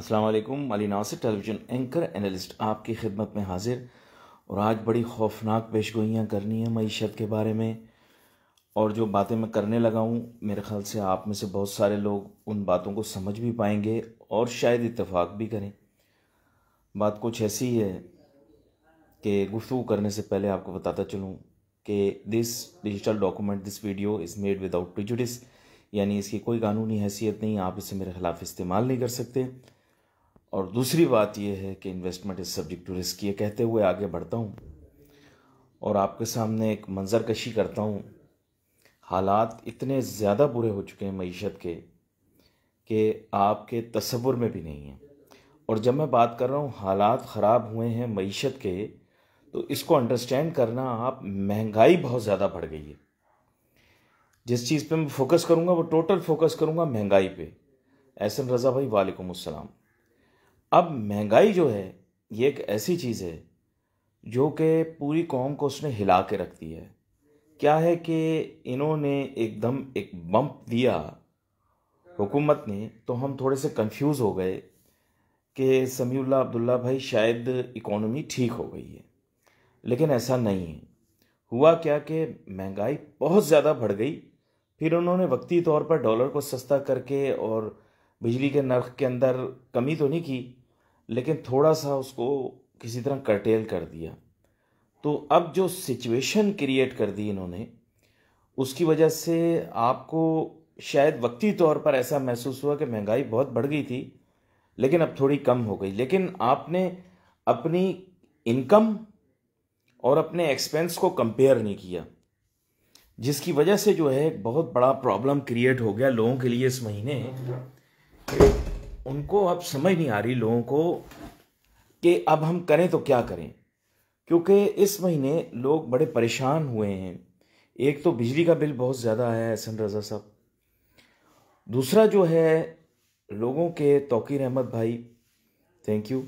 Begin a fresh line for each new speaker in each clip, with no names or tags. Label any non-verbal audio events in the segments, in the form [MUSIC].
वालेकुम Ali Nasir television anchor analyst आपकी खिदमत में हाजिर और आज बड़ी खौफनाक पेश करनी है मीशत के बारे में और जो बातें मैं करने लगा हूँ मेरे ख्याल से आप में से बहुत सारे लोग उन बातों को समझ भी पाएंगे और शायद इतफाक़ भी करें बात कुछ ऐसी है कि गुफ्तु करने से पहले आपको बताता चलूँ कि this digital document this video is made without prejudice यानी इसकी कोई कानूनी हैसियत नहीं आप इसे मेरे ख़िलाफ़ इस्तेमाल नहीं कर सकते और दूसरी बात यह है कि investment is subject to risk ये कहते हुए आगे बढ़ता हूँ और आपके सामने एक मंजर कशी करता हूँ हालात इतने ज़्यादा बुरे हो चुके हैं मीशत के कि आपके तस्वुर में भी नहीं है और जब मैं बात कर रहा हूँ हालात ख़राब हुए हैं मीशत के तो इसको अंडरस्टैंड करना आप महंगाई बहुत ज़्यादा बढ़ गई है जिस चीज़ पे मैं फोकस करूँगा वो टोटल फोकस करूँगा महंगाई पे ऐसन रज़ा भाई वालेकुम असलम अब महंगाई जो है ये एक ऐसी चीज़ है जो कि पूरी कौम को उसने हिला के रख दी है क्या है कि इन्होंने एकदम एक बम्प दिया हुकूमत ने तो हम थोड़े से कंफ्यूज हो गए कि समीउल्ला अब्दुल्ला भाई शायद इकोनॉमी ठीक हो गई है लेकिन ऐसा नहीं है हुआ क्या कि महंगाई बहुत ज़्यादा बढ़ गई फिर उन्होंने वक्ती तौर पर डॉलर को सस्ता करके और बिजली के नर्ख के अंदर कमी तो नहीं की लेकिन थोड़ा सा उसको किसी तरह कर्टेल कर दिया तो अब जो सिचुएशन क्रिएट कर दी इन्होंने उसकी वजह से आपको शायद वक्ती तौर पर ऐसा महसूस हुआ कि महंगाई बहुत बढ़ गई थी लेकिन अब थोड़ी कम हो गई लेकिन आपने अपनी इनकम और अपने एक्सपेंस को कंपेयर नहीं किया जिसकी वजह से जो है बहुत बड़ा प्रॉब्लम क्रिएट हो गया लोगों के लिए इस महीने उनको अब समझ नहीं आ रही लोगों को कि अब हम करें तो क्या करें क्योंकि इस महीने लोग बड़े परेशान हुए हैं एक तो बिजली का बिल बहुत ज़्यादा आया है एहसन रज़ा साहब दूसरा जो है लोगों के तोकीर अहमद भाई थैंक यू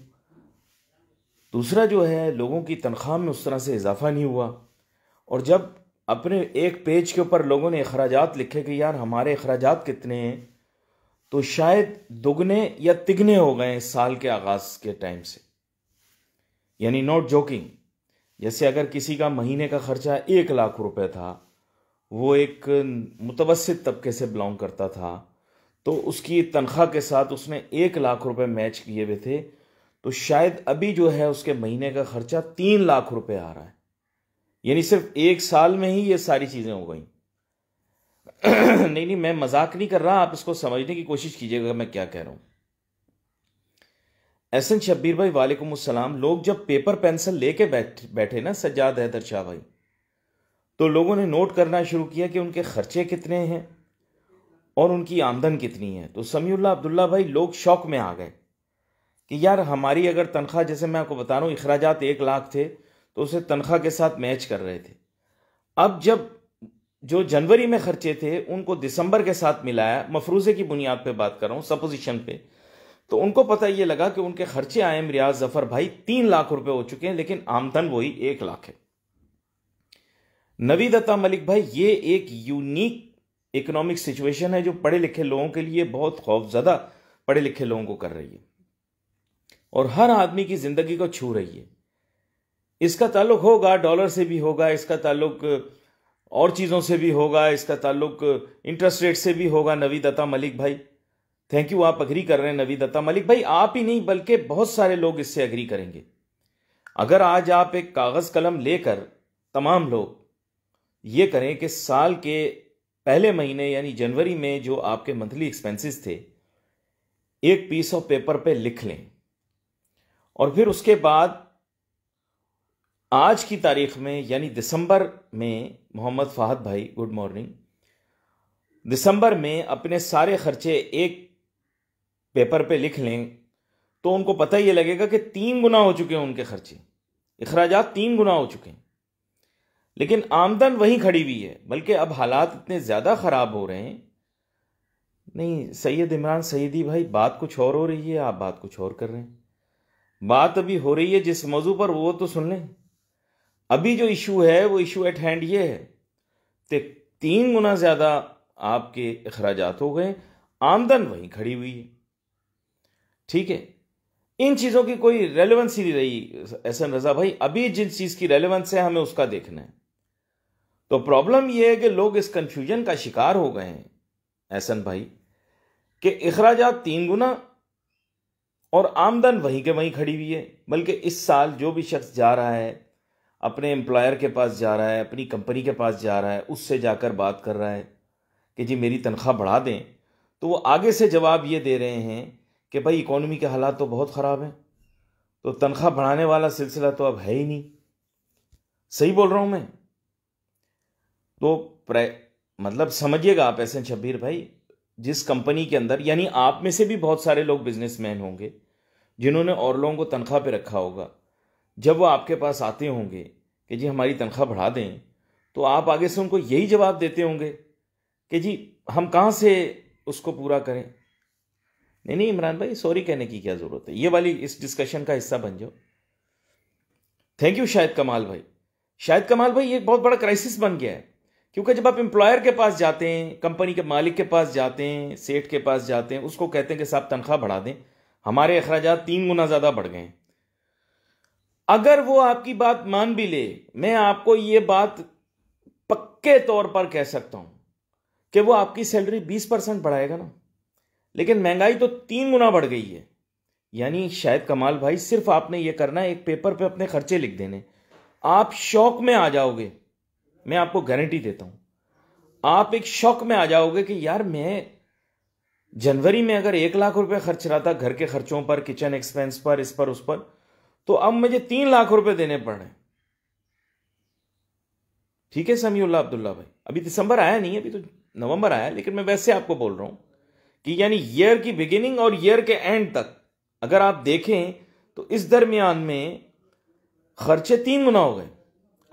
दूसरा जो है लोगों की तनख्वाह में उस तरह से इजाफा नहीं हुआ और जब अपने एक पेज के ऊपर लोगों ने अखराज लिखे कि यार हमारे अखराज कितने हैं तो शायद दुगने या तिगने हो गए साल के आगाज के टाइम से यानी नॉट जोकिंग जैसे अगर किसी का महीने का खर्चा एक लाख रुपए था वो एक मुतवसित तबके से बिलोंग करता था तो उसकी तनख्वाह के साथ उसने एक लाख रुपए मैच किए हुए थे तो शायद अभी जो है उसके महीने का खर्चा तीन लाख रुपए आ रहा है यानी सिर्फ एक साल में ही ये सारी चीज़ें हो गई [CLEARS THROAT] नहीं नहीं मैं मजाक नहीं कर रहा आप इसको समझने की कोशिश कीजिएगा मैं क्या कह रहा एस एन शब्बीर भाई वालेकुम असलम लोग जब पेपर पेंसिल लेके बैठ बैठे ना सज्जाद हैदर शाह भाई तो लोगों ने नोट करना शुरू किया कि उनके खर्चे कितने हैं और उनकी आमदन कितनी है तो समीउल्ला अब्दुल्ला भाई लोग शौक में आ गए कि यार हमारी अगर तनख्वाह जैसे मैं आपको बता रहा हूँ अखराज एक लाख थे तो उसे तनख्वाह के साथ मैच कर रहे थे अब जब जो जनवरी में खर्चे थे उनको दिसंबर के साथ मिलाया मफरूज़े की बुनियाद पे बात कर रहा हूँ सपोजिशन पे तो उनको पता ये लगा कि उनके खर्चे आए रियाज जफर भाई तीन लाख रुपए हो चुके हैं लेकिन आमदन वही एक लाख है नवी दत्ता मलिक भाई ये एक यूनिक इकोनॉमिक सिचुएशन है जो पढ़े लिखे लोगों के लिए बहुत खौफजदा पढ़े लिखे लोगों को कर रही है और हर आदमी की जिंदगी को छू रही है इसका ताल्लुक होगा डॉलर से भी होगा इसका ताल्लुक और चीज़ों से भी होगा इसका ताल्लुक इंटरेस्ट रेट से भी होगा नवी दत्ता मलिक भाई थैंक यू आप अग्री कर रहे हैं नवी दत्ता मलिक भाई आप ही नहीं बल्कि बहुत सारे लोग इससे अग्री करेंगे अगर आज आप एक कागज़ कलम लेकर तमाम लोग ये करें कि साल के पहले महीने यानी जनवरी में जो आपके मंथली एक्सपेंसेस थे एक पीस ऑफ पेपर पे लिख लें और फिर उसके बाद आज की तारीख में यानी दिसंबर में मोहम्मद फाहद भाई गुड मॉर्निंग दिसंबर में अपने सारे खर्चे एक पेपर पे लिख लें तो उनको पता ही लगेगा कि तीन गुना हो चुके हैं उनके खर्चे अखराज तीन गुना हो चुके हैं लेकिन आमदन वहीं खड़ी हुई है बल्कि अब हालात इतने ज़्यादा ख़राब हो रहे हैं नहीं सैयद इमरान सईदी भाई बात कुछ और हो रही है आप बात कुछ और कर रहे हैं बात अभी हो रही है जिस मौजू पर वो तो सुन लें अभी जो इशू है वो इशू एट हैंड ये है कि तीन गुना ज़्यादा आपके अखराज हो गए आमदन वहीं खड़ी हुई है ठीक है इन चीज़ों की कोई रेलिवेंस ही नहीं रही एहसन रजा भाई अभी जिस चीज़ की रेलिवेंस है हमें उसका देखना है तो प्रॉब्लम यह है कि लोग इस कंफ्यूजन का शिकार हो गए हैं एहसन भाई कि अखराज तीन गुना और आमदन वहीं के वहीं खड़ी हुई है बल्कि इस साल जो भी शख्स जा रहा है अपने एम्प्लॉयर के पास जा रहा है अपनी कंपनी के पास जा रहा है उससे जाकर बात कर रहा है कि जी मेरी तनख्वाह बढ़ा दें तो वो आगे से जवाब ये दे रहे हैं कि भाई इकोनॉमी के हालात तो बहुत ख़राब हैं तो तनख्वाह बढ़ाने वाला सिलसिला तो अब है ही नहीं सही बोल रहा हूँ मैं तो मतलब समझिएगा आप ऐसे शब्बीर भाई जिस कंपनी के अंदर यानी आप में से भी बहुत सारे लोग बिजनेसमैन होंगे जिन्होंने और लोगों को तनख्वाह पे रखा होगा जब वो आपके पास आते होंगे कि जी हमारी तनख्वाह बढ़ा दें तो आप आगे से उनको यही जवाब देते होंगे कि जी हम कहाँ से उसको पूरा करें नहीं नहीं इमरान भाई सॉरी कहने की क्या ज़रूरत है ये वाली इस डिस्कशन का हिस्सा बन जाओ थैंक यू शायद कमाल भाई शायद कमाल भाई ये बहुत बड़ा क्राइसिस बन गया है क्योंकि जब आप एम्प्लॉयर के पास जाते हैं कंपनी के मालिक के पास जाते हैं सेठ के पास जाते हैं उसको कहते हैं कि साहब तनख्वाह बढ़ा दें हमारे अखराज तीन गुना ज़्यादा बढ़ गए हैं अगर वो आपकी बात मान भी ले मैं आपको ये बात पक्के तौर पर कह सकता हूं कि वो आपकी सैलरी बीस परसेंट बढ़ाएगा ना लेकिन महंगाई तो तीन गुना बढ़ गई है यानी शायद कमाल भाई सिर्फ आपने ये करना है एक पेपर पे अपने खर्चे लिख देने आप शौक में आ जाओगे मैं आपको गारंटी देता हूं आप एक शौक में आ जाओगे कि यार मैं जनवरी में अगर एक लाख रुपए खर्च रहा था घर के खर्चों पर किचन एक्सपेंस पर इस पर उस पर तो अब मुझे तीन लाख रुपए देने पड़ रहे ठीक है समीउल्ला अब्दुल्ला भाई अभी दिसंबर आया नहीं अभी तो नवंबर आया लेकिन मैं वैसे आपको बोल रहा हूं कि यानी ईयर की बिगिनिंग और ईयर के एंड तक अगर आप देखें तो इस दरमियान में खर्चे तीन गुना हो गए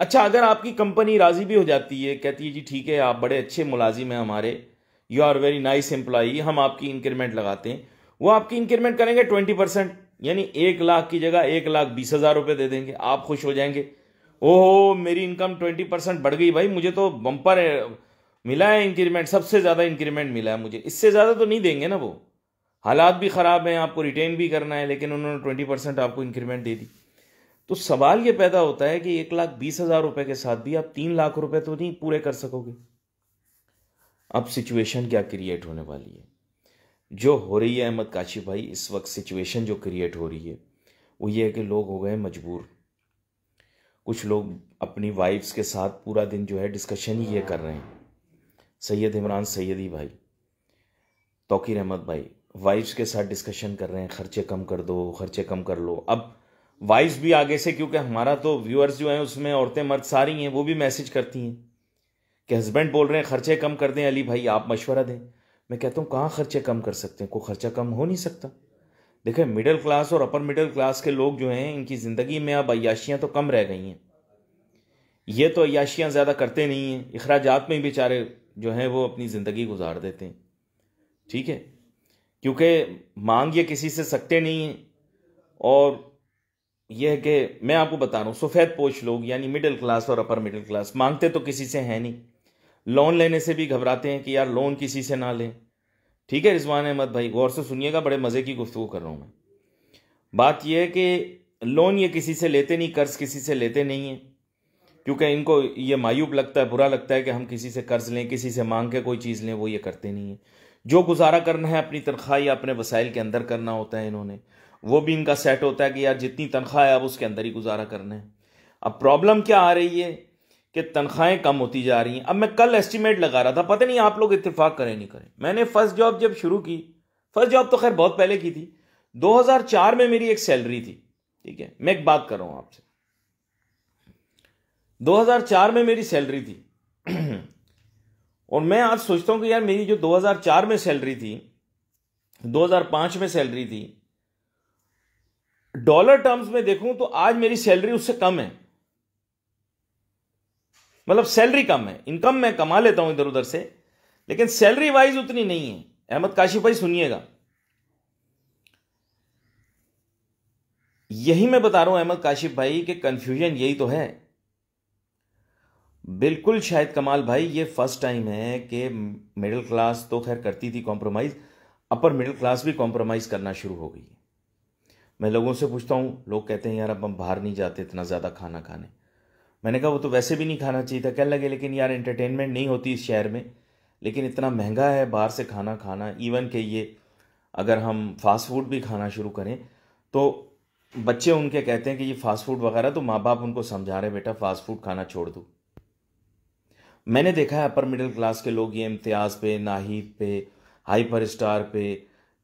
अच्छा अगर आपकी कंपनी राजी भी हो जाती है कहती है जी ठीक है आप बड़े अच्छे मुलाजिम हैं हमारे you are very nice employee हम आपकी इंक्रीमेंट लगाते हैं वो आपकी इंक्रीमेंट करेंगे ट्वेंटी परसेंट यानी एक लाख की जगह एक लाख बीस हज़ार रुपये दे देंगे आप खुश हो जाएंगे ओहो मेरी इनकम ट्वेंटी परसेंट बढ़ गई भाई मुझे तो बम्पर मिला है इंक्रीमेंट सबसे ज़्यादा इंक्रीमेंट मिला है मुझे इससे ज़्यादा तो नहीं देंगे ना वो हालात भी ख़राब हैं आपको रिटेन भी करना है लेकिन उन्होंने ट्वेंटी परसेंट आपको इंक्रीमेंट दे दी तो सवाल ये पैदा होता है कि एक लाख बीस हज़ार रुपये के साथ भी आप तीन लाख रुपये तो नहीं पूरे कर सकोगे अब सिचुएशन क्या क्रिएट होने वाली है जो हो रही है अहमद काशी भाई इस वक्त सिचुएशन जो क्रिएट हो रही है वो ये है कि लोग हो गए मजबूर कुछ लोग अपनी वाइफ्स के साथ पूरा दिन जो है डिस्कशन ही ये कर रहे हैं सैयद इमरान सैदी भाई तोकीर अहमद भाई वाइफ्स के साथ डिस्कशन कर रहे हैं खर्चे कम कर दो खर्चे कम कर लो अब वाइफ्स भी आगे से क्योंकि हमारा तो व्यूअर्स जो हैं उसमें औरतें मर्द सारी हैं वो भी मैसेज करती हैं कि हस्बैंड बोल रहे हैं खर्चे कम कर दें अली भाई आप मशवरा दें मैं कहता हूँ कहाँ खर्चे कम कर सकते हैं कोई खर्चा कम हो नहीं सकता देखें मिडिल क्लास और अपर मिडिल क्लास के लोग जो हैं इनकी ज़िंदगी में अब अयाशियाँ तो कम रह गई हैं ये तो अयाशियाँ ज़्यादा करते नहीं हैं अखराज में ही बेचारे जो हैं वो अपनी ज़िंदगी गुजार देते हैं ठीक है क्योंकि मांग ये किसी से सकते नहीं हैं और यह है कि मैं आपको बता रहा हूँ सफ़ेद पोश लोग यानी मिडिल क्लास और अपर मिडिल क्लास मांगते तो किसी से हैं नहीं लोन लेने से भी घबराते हैं कि यार लोन किसी से ना लें ठीक है रिजवान अहमद भाई गौर से सुनिएगा बड़े मज़े की गुफ्तु कर रहा हूँ मैं बात यह है कि लोन ये किसी से लेते नहीं कर्ज़ किसी से लेते नहीं हैं क्योंकि इनको ये मायूब लगता है बुरा लगता है कि हम किसी से कर्ज़ लें किसी से मांग के कोई चीज़ लें वो ये करते नहीं हैं जो गुजारा करना है अपनी तनख्वाह या अपने वसाइल के अंदर करना होता है इन्होंने वो भी इनका सेट होता है कि यार जितनी तनख्वाह है अब उसके अंदर ही गुजारा करना है अब प्रॉब्लम क्या आ रही है कि तनख्वाहें कम होती जा रही हैं अब मैं कल एस्टिमेट लगा रहा था पता नहीं आप लोग इतफाक़ करें नहीं करें मैंने फ़र्स्ट जॉब जब शुरू की फ़र्स्ट जॉब तो खैर बहुत पहले की थी 2004 में मेरी एक सैलरी थी ठीक है मैं एक बात कर रहा हूं आपसे 2004 में मेरी सैलरी थी [CLEARS THROAT] और मैं आज सोचता हूं कि यार मेरी जो 2004 में सैलरी थी 2005 में सैलरी थी डॉलर टर्म्स में देखूं तो आज मेरी सैलरी उससे कम है मतलब सैलरी कम है इनकम मैं कमा लेता हूं इधर उधर से लेकिन सैलरी वाइज उतनी नहीं है अहमद काशिफ भाई सुनिएगा यही मैं बता रहा हूं अहमद काशिफ भाई के कंफ्यूजन यही तो है बिल्कुल शायद कमाल भाई ये फर्स्ट टाइम है कि मिडिल क्लास तो खैर करती थी कॉम्प्रोमाइज़ अपर मिडिल क्लास भी कॉम्प्रोमाइज़ करना शुरू हो गई है मैं लोगों से पूछता हूं लोग कहते हैं यार अब हम बाहर नहीं जाते इतना ज़्यादा खाना खाने मैंने कहा वो तो वैसे भी नहीं खाना चाहिए था कहने लगे लेकिन यार एंटरटेनमेंट नहीं होती इस शहर में लेकिन इतना महंगा है बाहर से खाना खाना इवन के ये अगर हम फास्ट फूड भी खाना शुरू करें तो बच्चे उनके कहते हैं कि ये फास्ट फूड वगैरह तो माँ बाप उनको समझा रहे बेटा फास्ट फूड खाना छोड़ दो मैंने देखा है अपर मिडिल क्लास के लोग ये इम्तियाज़ पे नाहिद पे हाइपर स्टार पे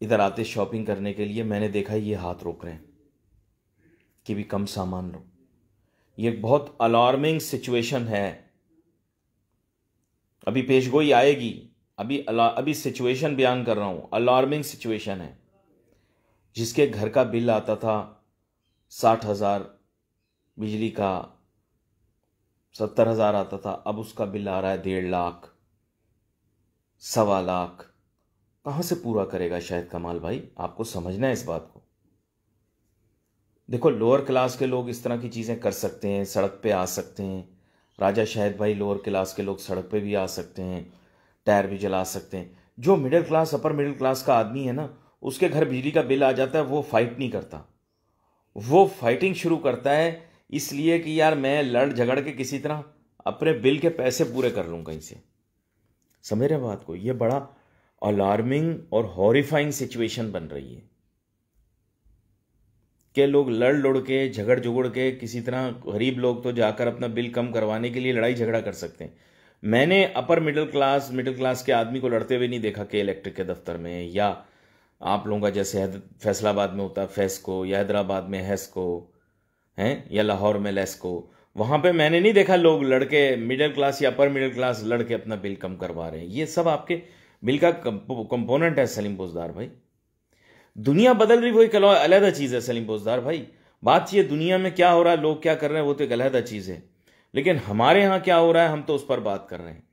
इधर आते शॉपिंग करने के लिए मैंने देखा ये हाथ रोक रहे हैं कि भी कम सामान लो ये बहुत अलार्मिंग सिचुएशन है अभी पेशगोई आएगी अभी अभी सिचुएशन बयान कर रहा हूँ अलार्मिंग सिचुएशन है जिसके घर का बिल आता था साठ हज़ार बिजली का सत्तर हज़ार आता था अब उसका बिल आ रहा है डेढ़ लाख सवा लाख कहाँ से पूरा करेगा शायद कमाल भाई आपको समझना है इस बात को देखो लोअर क्लास के लोग इस तरह की चीज़ें कर सकते हैं सड़क पे आ सकते हैं राजा शाहिद भाई लोअर क्लास के लोग सड़क पे भी आ सकते हैं टायर भी जला सकते हैं जो middle class upper middle class का आदमी है ना उसके घर बिजली का बिल आ जाता है वो फाइट नहीं करता वो फाइटिंग शुरू करता है इसलिए कि यार मैं लड़ झगड़ के किसी तरह अपने बिल के पैसे पूरे कर लूँ कहीं से समझ रहे बात को ये बड़ा अलार्मिंग और हॉरीफाइंग सिचुएशन बन रही है के लोग लड़ लड़ के झगड़ झुगड़ के किसी तरह गरीब लोग तो जाकर अपना बिल कम करवाने के लिए लड़ाई झगड़ा कर सकते हैं मैंने upper middle class middle class के आदमी को लड़ते हुए नहीं देखा कि इलेक्ट्रिक के दफ्तर में या आप लोगों का जैसे फैसलाबाद में होता है फेस्को या हैदराबाद में हैस्को हैं या लाहौर में लेस्को वहाँ पे मैंने नहीं देखा लोग लड़के मिडिल क्लास या अपर मिडिल क्लास लड़के अपना बिल कम करवा रहे हैं ये सब आपके बिल का कंपोनेंट है सलीम बोजदार भाई दुनिया बदल रही वो एक अलहदा चीज़ है सलीम बोजदार भाई बात यह दुनिया में क्या हो रहा है लोग क्या कर रहे हैं वो तो एक अलहदा चीज़ है लेकिन हमारे यहाँ क्या हो रहा है हम तो उस पर बात कर रहे हैं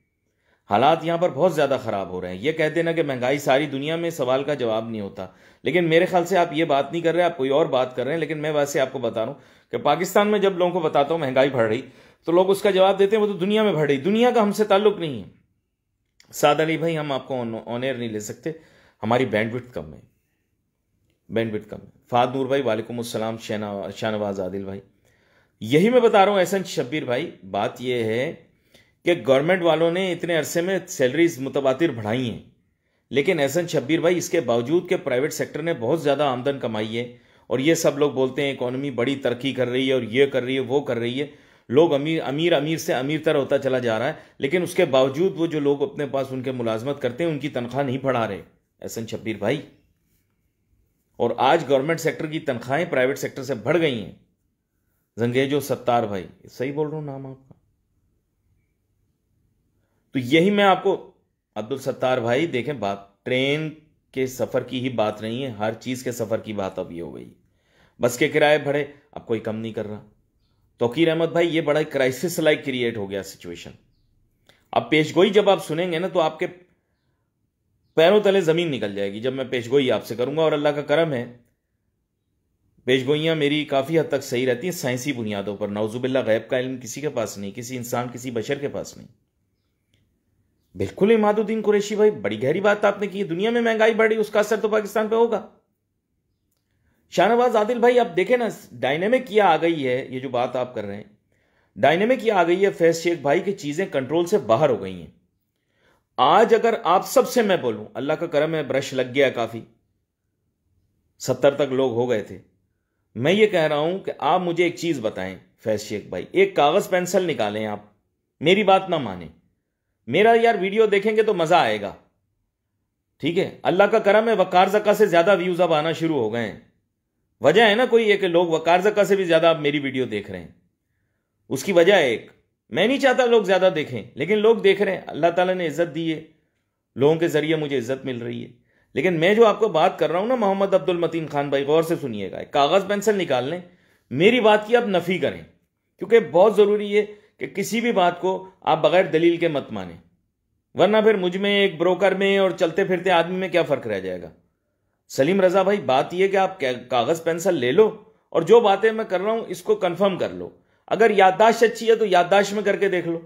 हालात यहाँ पर बहुत ज़्यादा ख़राब हो रहे हैं ये कह देना कि महंगाई सारी दुनिया में सवाल का जवाब नहीं होता लेकिन मेरे ख्याल से आप ये बात नहीं कर रहे आप कोई और बात कर रहे हैं लेकिन मैं वैसे आपको बता रहा हूँ कि पाकिस्तान में जब लोगों को बताता हूँ महंगाई बढ़ रही तो लोग उसका जवाब देते हैं वो तो दुनिया में बढ़ रही दुनिया का हमसे ताल्लुक नहीं है साद अली भाई हम आपको ऑन एयर नहीं ले सकते हमारी बैंडविथ कम है बैंडविड कम फाद नूर भाई वालेकुम असलम शाहनवाज आदिल भाई यही मैं बता रहा हूँ एहसन शब्बीर भाई बात यह है कि गवर्नमेंट वालों ने इतने अरसे में सैलरीज मुतबातिर बढ़ाई हैं लेकिन एहसन शब्बीर भाई इसके बावजूद के प्राइवेट सेक्टर ने बहुत ज़्यादा आमदन कमाई है और ये सब लोग बोलते हैं इकोनॉमी बड़ी तरक्की कर रही है और ये कर रही है वो कर रही है लोग अमीर अमीर अमीर से अमीर तर होता चला जा रहा है लेकिन उसके बावजूद वो जो लोग अपने पास उनके मुलाजमत करते हैं उनकी तनख्वाह नहीं बढ़ा रहे एहसन शब्बीर भाई और आज गवर्नमेंट सेक्टर की तनख्वाहें प्राइवेट सेक्टर से बढ़ गई हैं जंगेजो सत्तार भाई सही बोल रहा हूं नाम आपका तो यही मैं आपको अब्दुल सत्तार भाई देखें बात ट्रेन के सफर की ही बात नहीं है हर चीज के सफर की बात अब ये हो गई बस के किराए बढ़े अब कोई कम नहीं कर रहा तोकीर अहमद भाई ये बड़ा क्राइसिस लाइक क्रिएट हो गया सिचुएशन अब पेशगोई जब आप सुनेंगे ना तो आपके पैरों तले ज़मीन निकल जाएगी जब मैं पेशगोई आपसे करूंगा और अल्लाह का करम है पेशगोइयाँ मेरी काफ़ी हद तक सही रहती हैं साइंसी बुनियादों पर नाउजुबिल्ला गैब का इल्म किसी के पास नहीं किसी इंसान किसी बशर के पास नहीं बिल्कुल इमादुद्दीन कुरैशी भाई बड़ी गहरी बात आपने की दुनिया में महंगाई बढ़ी उसका असर तो पाकिस्तान पे होगा शाहनवाज आदिल भाई आप देखें ना डायनेमिक किया आ गई है ये जो बात आप कर रहे हैं डायनेमिक ये आ गई है फैज शेख भाई की चीज़ें कंट्रोल से बाहर हो गई हैं आज अगर आप सबसे मैं बोलूं अल्लाह का करम है ब्रश लग गया काफी सत्तर तक लोग हो गए थे मैं ये कह रहा हूं कि आप मुझे एक चीज बताएं फैज शेख भाई एक कागज पेंसिल निकालें आप मेरी बात ना माने मेरा यार वीडियो देखेंगे तो मजा आएगा ठीक है अल्लाह का करम है वकार जका से ज्यादा व्यूज अब आना शुरू हो गए हैं वजह है ना कोई एक लोग वकार जका से भी ज्यादा आप मेरी वीडियो देख रहे हैं उसकी वजह एक मैं नहीं चाहता लोग ज़्यादा देखें लेकिन लोग देख रहे हैं अल्लाह ताला ने इज़्ज़त दी है लोगों के ज़रिए मुझे इज़्ज़त मिल रही है लेकिन मैं जो आपको बात कर रहा हूं ना मोहम्मद अब्दुल मतीन खान भाई गौर से सुनिएगा कागज़ पेंसिल निकाल लें मेरी बात की आप नफ़ी करें क्योंकि बहुत ज़रूरी है कि किसी भी बात को आप बगैर दलील के मत माने वरना फिर मुझ में एक ब्रोकर में और चलते फिरते आदमी में क्या फ़र्क रह जाएगा सलीम रज़ा भाई बात यह कि आप कागज़ पेंसिल ले लो और जो बातें मैं कर रहा हूं इसको कन्फर्म कर लो अगर याददाश्त अच्छी है तो याददाश्त में करके देख लो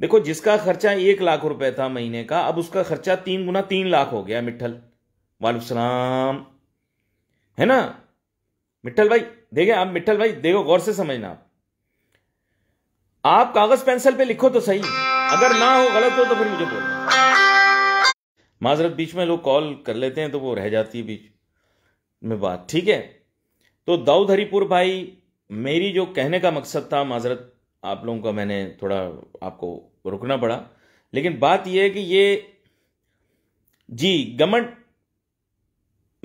देखो जिसका खर्चा एक लाख रुपए था महीने का अब उसका खर्चा तीन गुना तीन लाख हो गया मिठल वाले सलाम है ना मिठल भाई देखे आप मिठल भाई देखो गौर से समझना आप आप कागज पेंसिल पे लिखो तो सही अगर ना हो गलत हो तो फिर मुझे बोलो माजरत बीच में लोग कॉल कर लेते हैं तो वो रह जाती है बीच में बात ठीक है तो दाऊद हरिपुर भाई मेरी जो कहने का मकसद था माजरत आप लोगों का मैंने थोड़ा आपको रुकना पड़ा लेकिन बात यह है कि ये जी गमंड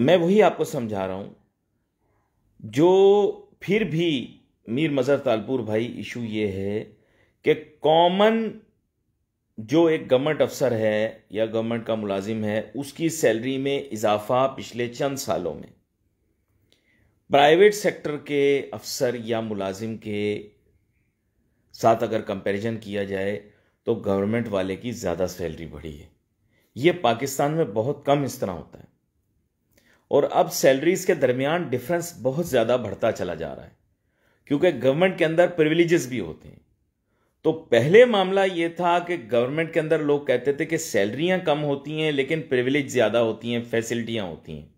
मैं वही आपको समझा रहा हूं जो फिर भी मीर मज़हर तालपुर भाई इशू ये है कि कॉमन जो एक गवर्नमेंट अफसर है या गवर्नमेंट का मुलाजिम है उसकी सैलरी में इजाफा पिछले चंद सालों में प्राइवेट सेक्टर के अफसर या मुलाजिम के साथ अगर कंपैरिजन किया जाए तो गवर्नमेंट वाले की ज़्यादा सैलरी बढ़ी है ये पाकिस्तान में बहुत कम इस तरह होता है और अब सैलरीज के दरमियान डिफरेंस बहुत ज़्यादा बढ़ता चला जा रहा है क्योंकि गवर्नमेंट के अंदर प्रिविलेजेस भी होते हैं तो पहले मामला ये था कि गवर्नमेंट के अंदर लोग कहते थे कि सैलरियां कम होती हैं लेकिन प्रिविलेज ज़्यादा होती हैं फैसिलिटियां होती हैं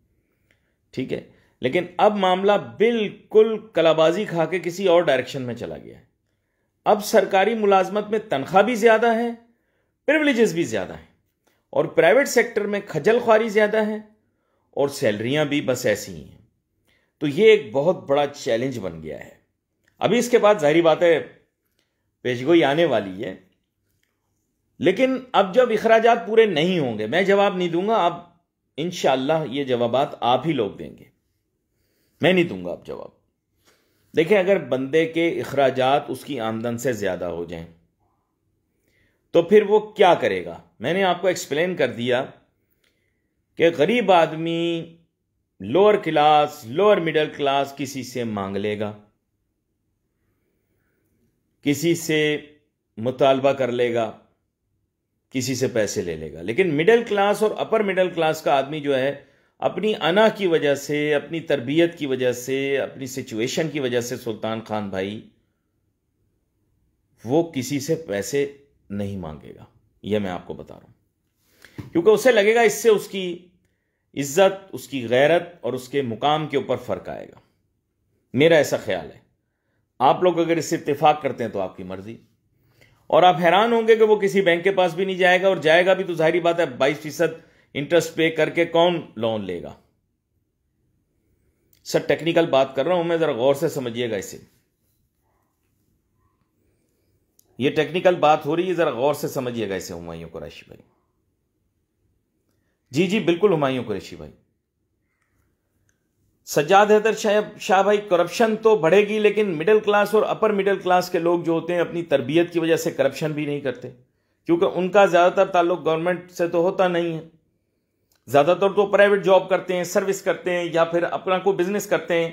ठीक है लेकिन अब मामला बिल्कुल कलाबाजी खा के किसी और डायरेक्शन में चला गया है अब सरकारी मुलाजमत में तनख्वाह भी ज़्यादा है प्रिवलेजेस भी ज़्यादा हैं और प्राइवेट सेक्टर में खजल ख्वारी ज़्यादा है और सैलरियां भी बस ऐसी ही हैं तो ये एक बहुत बड़ा चैलेंज बन गया है अभी इसके बाद जाहिर बात है पेशगोई आने वाली है लेकिन अब जब अखराज पूरे नहीं होंगे मैं जवाब नहीं दूंगा अब इन ये जवाब आप ही लोग देंगे मैं नहीं दूंगा आप जवाब देखें अगर बंदे के अखराज उसकी आमदन से ज़्यादा हो जाएं तो फिर वो क्या करेगा मैंने आपको एक्सप्लेन कर दिया कि गरीब आदमी lower class lower middle class किसी से मांग लेगा किसी से मुतालबा कर लेगा किसी से पैसे ले लेगा लेकिन मिडिल क्लास और अपर मिडिल क्लास का आदमी जो है अपनी अना की वजह से अपनी तरबियत की वजह से अपनी सिचुएशन की वजह से सुल्तान खान भाई वो किसी से पैसे नहीं मांगेगा यह मैं आपको बता रहा हूं क्योंकि उसे लगेगा इससे उसकी इज्जत उसकी गैरत और उसके मुकाम के ऊपर फर्क आएगा मेरा ऐसा ख्याल है आप लोग अगर इससे इतफाक करते हैं तो आपकी मर्जी और आप हैरान होंगे कि वो किसी बैंक के पास भी नहीं जाएगा और जाएगा भी तो जाहिर बात है बाईस फीसद इंटरेस्ट पे करके कौन लोन लेगा सर टेक्निकल बात कर रहा हूं मैं जरा गौर से समझिएगा इसे ये टेक्निकल बात हो रही है जरा गौर से समझिएगा इसे हुमायूं कुरैशी भाई जी जी बिल्कुल हुमायूं कुरैशी भाई सज्जाद हैदर शाह शाह भाई करप्शन तो बढ़ेगी लेकिन मिडिल क्लास और अपर मिडिल क्लास के लोग जो होते हैं अपनी तरबियत की वजह से करप्शन भी नहीं करते क्योंकि उनका ज़्यादातर ताल्लुक गवर्नमेंट से तो होता नहीं है ज़्यादातर तो प्राइवेट जॉब करते हैं सर्विस करते हैं या फिर अपना कोई बिजनेस करते हैं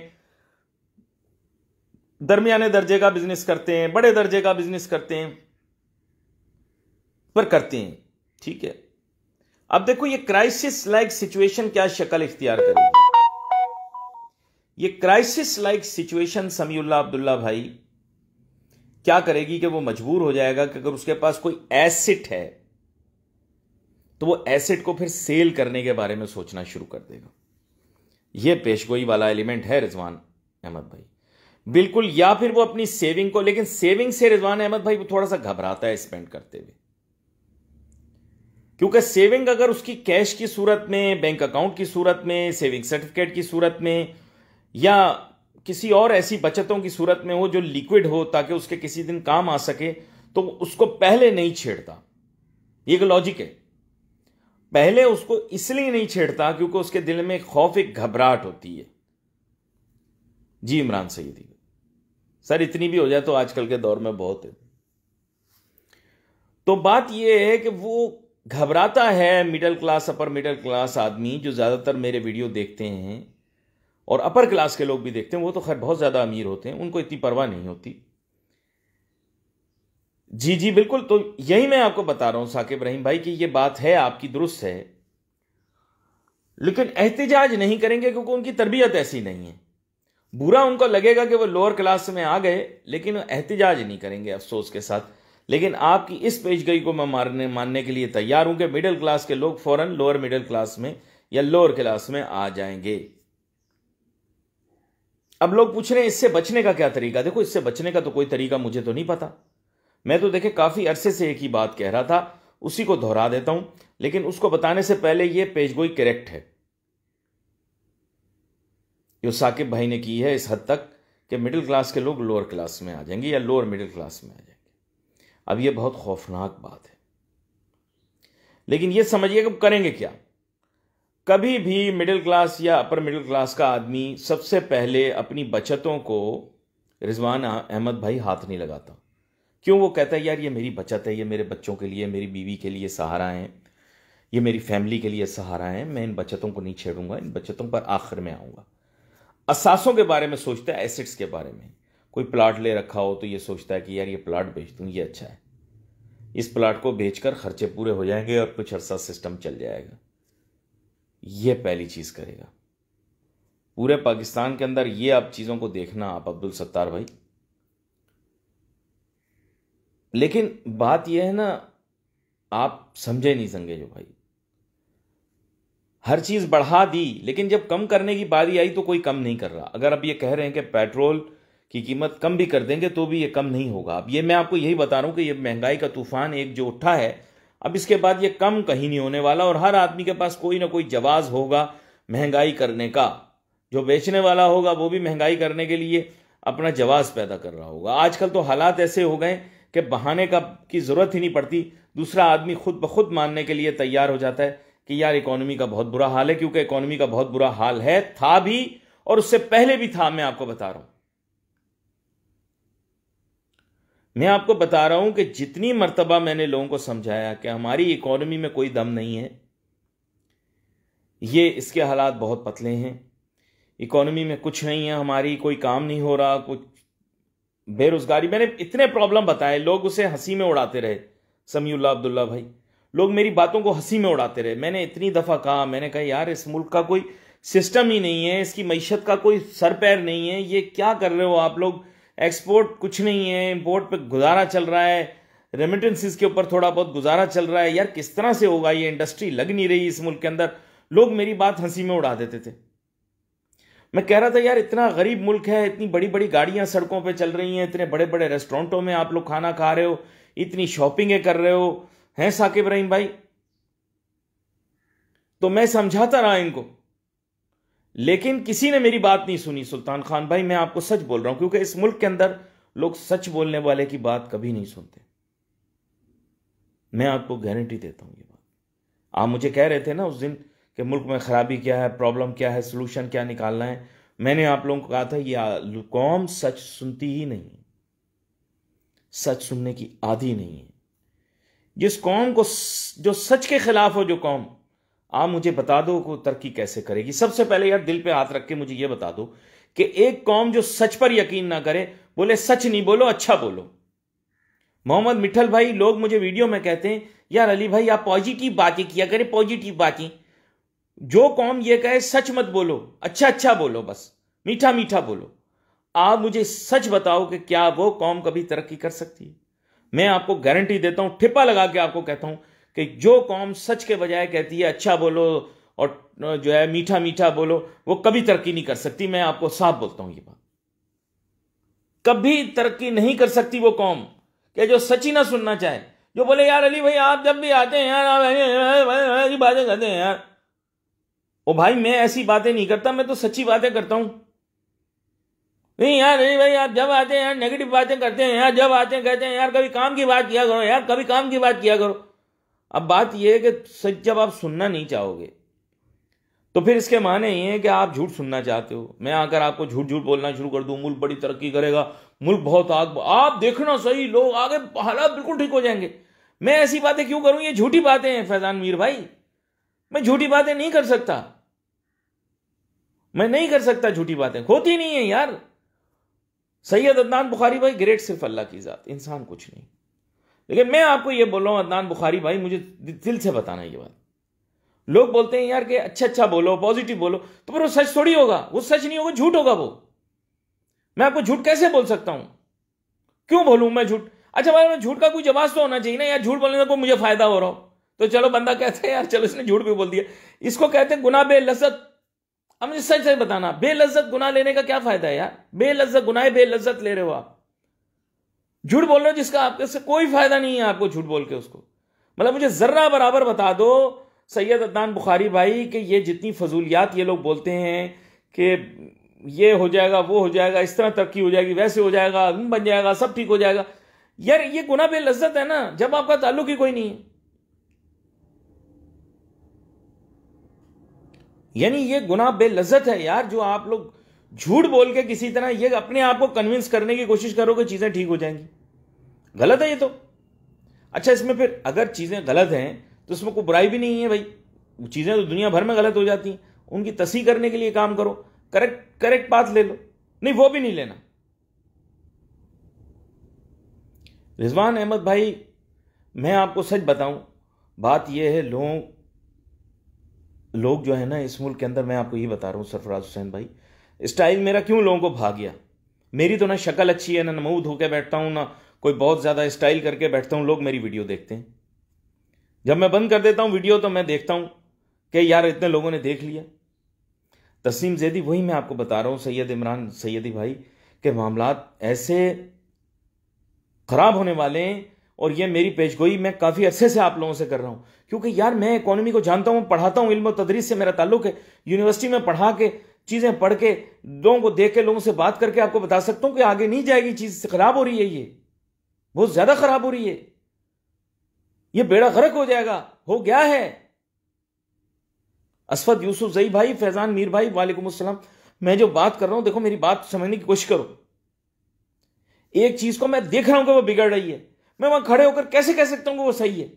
दरमियाने दर्जे का बिजनेस करते हैं बड़े दर्जे का बिजनेस करते हैं पर करते हैं ठीक है अब देखो ये क्राइसिस लाइक सिचुएशन क्या शक्ल इख्तियार करेगी ये crisis like situation Samiullah Abdullah भाई क्या करेगी कि वो मजबूर हो जाएगा कि अगर उसके पास कोई एसिट है तो वो एसेट को फिर सेल करने के बारे में सोचना शुरू कर देगा ये पेशगोई वाला एलिमेंट है रिजवान अहमद भाई बिल्कुल या फिर वो अपनी सेविंग को लेकिन सेविंग से रिजवान अहमद भाई वो थोड़ा सा घबराता है स्पेंड करते हुए क्योंकि सेविंग अगर उसकी कैश की सूरत में बैंक अकाउंट की सूरत में सेविंग सर्टिफिकेट की सूरत में या किसी और ऐसी बचतों की सूरत में हो जो लिक्विड हो ताकि उसके किसी दिन काम आ सके तो उसको पहले नहीं छेड़ता ये एक लॉजिक है पहले उसको इसलिए नहीं छेड़ता क्योंकि उसके दिल में खौफ एक घबराहट होती है जी इमरान सईदी सर इतनी भी हो जाए तो आजकल के दौर में बहुत है तो बात यह है कि वो घबराता है middle class upper middle class आदमी जो ज़्यादातर मेरे वीडियो देखते हैं और अपर क्लास के लोग भी देखते हैं वो तो खैर बहुत ज़्यादा अमीर होते हैं उनको इतनी परवाह नहीं होती जी जी बिल्कुल तो यही मैं आपको बता रहा हूं साकिब रहीम भाई कि ये बात है आपकी दुरुस्त है लेकिन एहतजाज नहीं करेंगे क्योंकि उनकी तरबियत ऐसी नहीं है बुरा उनको लगेगा कि वो लोअर क्लास में आ गए लेकिन एहतजाज नहीं करेंगे अफसोस के साथ लेकिन आपकी इस पेशगई को मैं मारने मानने के लिए तैयार हूं कि मिडिल क्लास के लोग फौरन लोअर मिडिल क्लास में या लोअर क्लास में आ जाएंगे अब लोग पूछ रहे हैं इससे बचने का क्या तरीका देखो इससे बचने का तो कोई तरीका मुझे तो नहीं पता मैं तो देखे काफ़ी अरसे से एक ही बात कह रहा था उसी को दोहरा देता हूं लेकिन उसको बताने से पहले यह पेशगोई करेक्ट है जो साकिब भाई ने की है इस हद तक कि मिडिल क्लास के लोग लोअर क्लास में आ जाएंगे या लोअर मिडिल क्लास में आ जाएंगे अब यह बहुत खौफनाक बात है लेकिन यह समझिए कि करेंगे क्या कभी भी मिडिल क्लास या अपर मिडिल क्लास का आदमी सबसे पहले अपनी बचतों को रिजवान अहमद भाई हाथ नहीं लगाता क्यों वो कहता है यार ये मेरी बचत है ये मेरे बच्चों के लिए मेरी बीवी के लिए सहारा है ये मेरी फैमिली के लिए सहारा है मैं इन बचतों को नहीं छेड़ूंगा इन बचतों पर आखिर में आऊंगा असासों के बारे में सोचता है एसेट्स के बारे में कोई प्लाट ले रखा हो तो ये सोचता है कि यार ये प्लाट बेच दूँ ये अच्छा है इस प्लाट को बेचकर खर्चे पूरे हो जाएंगे और कुछ अरसा सिस्टम चल जाएगा ये पहली चीज़ करेगा पूरे पाकिस्तान के अंदर ये आप चीज़ों को देखना आप अब्दुल सत्तार भाई लेकिन बात यह है ना आप समझे नहीं संगे जो भाई हर चीज़ बढ़ा दी लेकिन जब कम करने की बारी आई तो कोई कम नहीं कर रहा अगर आप ये कह रहे हैं कि पेट्रोल की कीमत कम भी कर देंगे तो भी ये कम नहीं होगा अब ये मैं आपको यही बता रहा हूं कि ये महंगाई का तूफान एक जो उठा है अब इसके बाद ये कम कहीं नहीं होने वाला और हर आदमी के पास कोई ना कोई जवाब होगा महंगाई करने का जो बेचने वाला होगा वो भी महंगाई करने के लिए अपना जवाब पैदा कर रहा होगा आजकल तो हालात ऐसे हो गए कि बहाने का की ज़रूरत ही नहीं पड़ती दूसरा आदमी खुद ब खुद मानने के लिए तैयार हो जाता है कि यार इकोनॉमी का बहुत बुरा हाल है क्योंकि इकोनॉमी का बहुत बुरा हाल है था भी और उससे पहले भी था मैं आपको बता रहा हूं मैं आपको बता रहा हूं कि जितनी मरतबा मैंने लोगों को समझाया कि हमारी इकोनॉमी में कोई दम नहीं है ये इसके हालात बहुत पतले हैं इकोनॉमी में कुछ नहीं है हमारी कोई काम नहीं हो रहा कुछ बेरोजगारी मैंने इतने प्रॉब्लम बताए लोग उसे हंसी में उड़ाते रहे समीउल्ला अब्दुल्ला भाई लोग मेरी बातों को हंसी में उड़ाते रहे मैंने इतनी दफ़ा कहा मैंने कहा यार इस मुल्क का कोई सिस्टम ही नहीं है इसकी मीशत का कोई सर पैर नहीं है ये क्या कर रहे हो आप लोग एक्सपोर्ट कुछ नहीं है इम्पोर्ट पे गुजारा चल रहा है रेमिटेंसिस के ऊपर थोड़ा बहुत गुजारा चल रहा है यार किस तरह से होगा ये इंडस्ट्री लग नहीं रही इस मुल्क के अंदर लोग मेरी बात हंसी में उड़ा देते थे मैं कह रहा था यार इतना गरीब मुल्क है इतनी बड़ी बड़ी गाड़ियां सड़कों पर चल रही हैं इतने बड़े बड़े रेस्टोरेंटों में आप लोग खाना खा रहे हो इतनी शॉपिंगें कर रहे हो हैं साकिब रहीम भाई तो मैं समझाता रहा इनको लेकिन किसी ने मेरी बात नहीं सुनी सुल्तान खान भाई मैं आपको सच बोल रहा हूं क्योंकि इस मुल्क के अंदर लोग सच बोलने वाले की बात कभी नहीं सुनते मैं आपको गारंटी देता हूं ये बात आप मुझे कह रहे थे ना उस दिन कि मुल्क में ख़राबी क्या है प्रॉब्लम क्या है सोलूशन क्या निकालना है मैंने आप लोगों को कहा था ये कौम सच सुनती ही नहीं सच सुनने की आदि नहीं है जिस कौम को जो सच के खिलाफ हो जो कौम आप मुझे बता दो को तरक्की कैसे करेगी सबसे पहले यार दिल पे हाथ रख के मुझे ये बता दो कि एक कौम जो सच पर यकीन ना करे बोले सच नहीं बोलो अच्छा बोलो मोहम्मद मिठल भाई लोग मुझे वीडियो में कहते हैं यार अली भाई आप पॉजिटिव बातें किया करें पॉजिटिव बातें जो कौम ये कहे सच मत बोलो अच्छा अच्छा बोलो बस मीठा मीठा बोलो आप मुझे सच बताओ कि क्या वो कौम कभी तरक्की कर सकती है मैं आपको गारंटी देता हूं ठिप्पा लगा के आपको कहता हूं कि जो कौम सच के बजाय कहती है अच्छा बोलो और जो है मीठा मीठा बोलो वो कभी तरक्की नहीं कर सकती मैं आपको साफ बोलता हूं ये बात कभी तरक्की नहीं कर सकती वो कौम क्या जो सच ही ना सुनना चाहे जो बोले यार अली भाई आप जब भी आते हैं यार बातें करते हैं यार ओ भाई मैं ऐसी बातें नहीं करता मैं तो सच्ची बातें करता हूं नहीं यार नहीं भाई आप जब आते हैं यार नेगेटिव बातें करते हैं यार जब आते हैं कहते हैं यार कभी काम की बात किया करो यार कभी काम की बात किया करो अब बात यह है कि सच जब आप सुनना नहीं चाहोगे तो फिर इसके माने ये हैं कि आप झूठ सुनना चाहते हो मैं आकर आपको झूठ झूठ बोलना शुरू कर दूं मुल्क बड़ी तरक्की करेगा मुल्क बहुत आग आप देखना सही लोग आगे हालात बिल्कुल ठीक हो जाएंगे मैं ऐसी बातें क्यों करूं ये झूठी बातें हैं फैजान मीर भाई मैं झूठी बातें नहीं कर सकता मैं नहीं कर सकता झूठी बातें होती नहीं है यार सैयद अदनान बुखारी भाई ग्रेट सिर्फ अल्लाह की ज़ात इंसान कुछ नहीं लेकिन मैं आपको यह बोल रहा हूं अदनान बुखारी भाई मुझे दिल से बताना ये बात लोग बोलते हैं यार कि अच्छा अच्छा बोलो पॉजिटिव बोलो तो फिर वो सच थोड़ी होगा वो सच नहीं होगा झूठ होगा वो मैं आपको झूठ कैसे बोल सकता हूं क्यों बोलूं मैं झूठ अच्छा भाई मैं झूठ का कोई जवाब तो होना चाहिए ना यार झूठ बोलने का कोई मुझे फायदा हो रहा हो तो चलो बंदा कहता है यार चलो इसने झूठ भी बोल दिया इसको कहते हैं गुना बे लजत अब मुझे सच सच बताना बेलज्जत गुना लेने का क्या फायदा है यार बेलज्जत गुनाह बेलज्जत ले रहे हो आप झूठ बोल रहे हो जिसका आपके से कोई फायदा नहीं है आपको झूठ बोल के उसको मतलब मुझे जर्रा बराबर बता दो सैयद अदनान बुखारी भाई कि ये जितनी फजूलियात ये लोग बोलते हैं कि ये हो जाएगा वो हो जाएगा इस तरह तरक्की हो जाएगी वैसे हो जाएगा बन जाएगा सब ठीक हो जाएगा यार ये गुना बे है ना जब आपका ताल्लुक ही कोई नहीं है यानी ये गुना बेलजत है यार जो आप लोग झूठ बोल के किसी तरह ये अपने आप को कन्विंस करने की कोशिश करोगे चीजें ठीक हो जाएंगी गलत है ये तो अच्छा इसमें फिर अगर चीजें गलत हैं तो इसमें कोई बुराई भी नहीं है भाई चीजें तो दुनिया भर में गलत हो जाती हैं उनकी तसी करने के लिए काम करो करेक्ट करेक्ट बात ले लो नहीं वो भी नहीं लेना रिजवान अहमद भाई मैं आपको सच बताऊं बात यह है लोगों लोग जो है ना इस मुल्क के अंदर मैं आपको ये बता रहा हूँ सरफराज हुसैन भाई स्टाइल मेरा क्यों लोगों को भाग गया मेरी तो ना शक्ल अच्छी है ना नमूद होकर बैठता हूँ ना कोई बहुत ज़्यादा स्टाइल करके बैठता हूँ लोग मेरी वीडियो देखते हैं जब मैं बंद कर देता हूँ वीडियो तो मैं देखता हूँ कि यार इतने लोगों ने देख लिया तस्सीम जैदी वही मैं आपको बता रहा हूँ सैयद इमरान सैदी भाई के मामला ऐसे ख़राब होने वाले हैं और ये मेरी पेशगोई मैं काफ़ी अच्छे से आप लोगों से कर रहा हूँ क्योंकि यार मैं इकोनॉमी को जानता हूँ पढ़ाता हूँ इल्म तदरीस से मेरा ताल्लुक है यूनिवर्सिटी में पढ़ा के चीज़ें पढ़ के लोगों को देख के लोगों से बात करके आपको बता सकता हूँ कि आगे नहीं जाएगी चीज़ खराब हो रही है ये बहुत ज़्यादा खराब हो रही है ये बेड़ा गर्क हो जाएगा हो गया है असफद यूसुफ जई भाई फैजान मीर भाई वालेकुम असलम मैं जो बात कर रहा हूं देखो मेरी बात समझने की कोशिश करो एक चीज को मैं देख रहा हूं कि वो बिगड़ रही है मैं वहां खड़े होकर कैसे कह सकता हूं कि वो सही है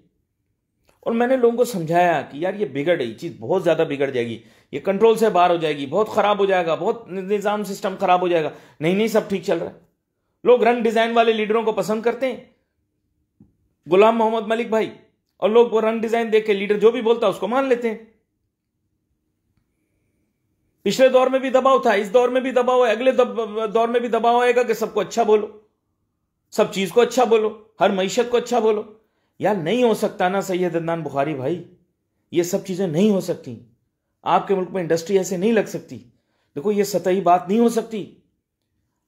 और मैंने लोगों को समझाया कि यार ये बिगड़ गई चीज़ बहुत ज़्यादा बिगड़ जाएगी ये कंट्रोल से बाहर हो जाएगी बहुत ख़राब हो जाएगा बहुत निज़ाम सिस्टम ख़राब हो जाएगा नहीं नहीं सब ठीक चल रहा है लोग रंग डिज़ाइन वाले लीडरों को पसंद करते हैं गुलाम मोहम्मद मलिक भाई और लोग वो रंग डिज़ाइन देख के लीडर जो भी बोलता है उसको मान लेते हैं पिछले दौर में भी दबाव था इस दौर में भी दबाव है अगले दौर में भी दबाव आएगा कि सबको अच्छा बोलो सब चीज़ को अच्छा बोलो हर मीशत को अच्छा बोलो यार नहीं हो सकता ना सैयद अदनान बुखारी भाई ये सब चीज़ें नहीं हो सकती आपके मुल्क में इंडस्ट्री ऐसे नहीं लग सकती देखो ये सतही बात नहीं हो सकती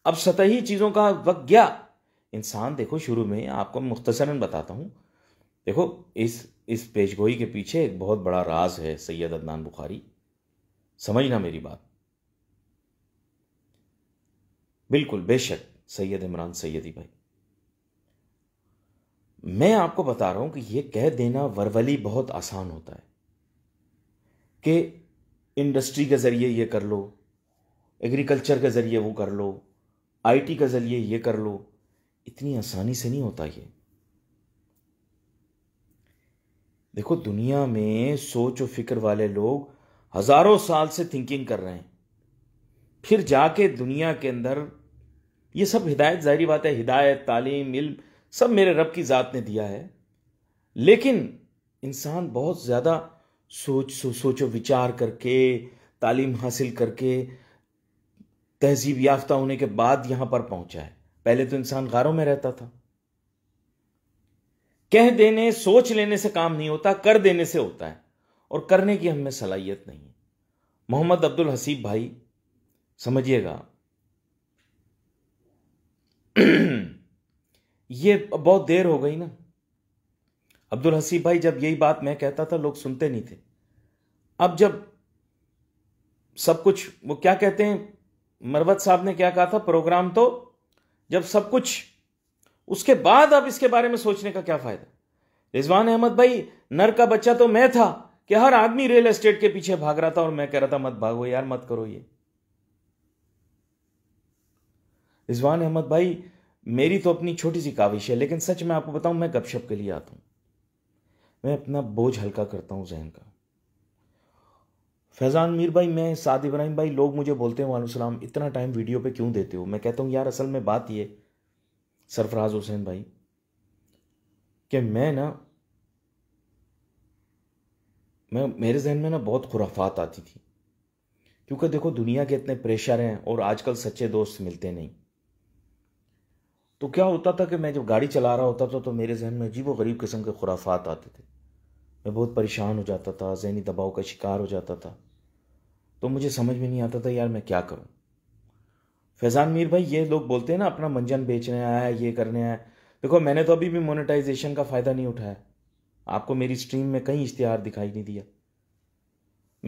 अब सतही चीज़ों का वक्त गया इंसान देखो शुरू में आपको मुख्तसरा बताता हूं देखो इस इस पेशगोई के पीछे एक बहुत बड़ा राज है सैयद अदनान बुखारी समझना मेरी बात बिल्कुल बेशक सैयद इमरान सैयदी भाई मैं आपको बता रहा हूं कि यह कह देना वरवली बहुत आसान होता है कि इंडस्ट्री के ज़रिए ये कर लो एग्रीकल्चर के ज़रिए वो कर लो आईटी के ज़रिए ये कर लो इतनी आसानी से नहीं होता ये देखो दुनिया में सोच और फिक्र वाले लोग हज़ारों साल से थिंकिंग कर रहे हैं फिर जाके दुनिया के अंदर ये सब हिदायत जाहरी बात है हिदायत तालीम इल्म सब मेरे रब की ज़ात ने दिया है लेकिन इंसान बहुत ज़्यादा सोच सो, सोचो विचार करके तालीम हासिल करके तहजीब याफ्ता होने के बाद यहां पर पहुंचा है पहले तो इंसान गारों में रहता था कह देने सोच लेने से काम नहीं होता कर देने से होता है और करने की हमें सलाहियत नहीं है मोहम्मद अब्दुल हसीब भाई समझिएगा ये बहुत देर हो गई ना अब्दुल हसीब भाई जब यही बात मैं कहता था लोग सुनते नहीं थे अब जब सब कुछ वो क्या कहते हैं मरवत साहब ने क्या कहा था प्रोग्राम तो जब सब कुछ उसके बाद अब इसके बारे में सोचने का क्या फायदा रिजवान अहमद भाई नर का बच्चा तो मैं था कि हर आदमी रियल एस्टेट के पीछे भाग रहा था और मैं कह रहा था मत भागो यार मत करो ये रिजवान अहमद भाई मेरी तो अपनी छोटी सी काविश है लेकिन सच में आपको बताऊं मैं गपशप के लिए आता हूं मैं अपना बोझ हल्का करता हूँ जहन का फैज़ान मीर भाई मैं साद इब्राहिम भाई लोग मुझे बोलते हैं वालू सलाम इतना टाइम वीडियो पे क्यों देते हो मैं कहता हूं यार असल में बात ये सरफराज हुसैन भाई कि मैं ना मैं मेरे जहन में ना बहुत खुराफात आती थी क्योंकि देखो दुनिया के इतने प्रेशर हैं और आजकल सच्चे दोस्त मिलते नहीं तो क्या होता था कि मैं जब गाड़ी चला रहा होता था तो मेरे जहन में अजीब व गरीब किस्म के खुराफात आते थे मैं बहुत परेशान हो जाता था जहनी दबाव का शिकार हो जाता था तो मुझे समझ में नहीं आता था यार मैं क्या करूं फैज़ान मीर भाई ये लोग बोलते हैं ना अपना मंजन बेचने आया है ये करने आया देखो मैंने तो अभी भी मोनेटाइजेशन का फ़ायदा नहीं उठाया आपको मेरी स्ट्रीम में कहीं इश्तहार दिखाई नहीं दिया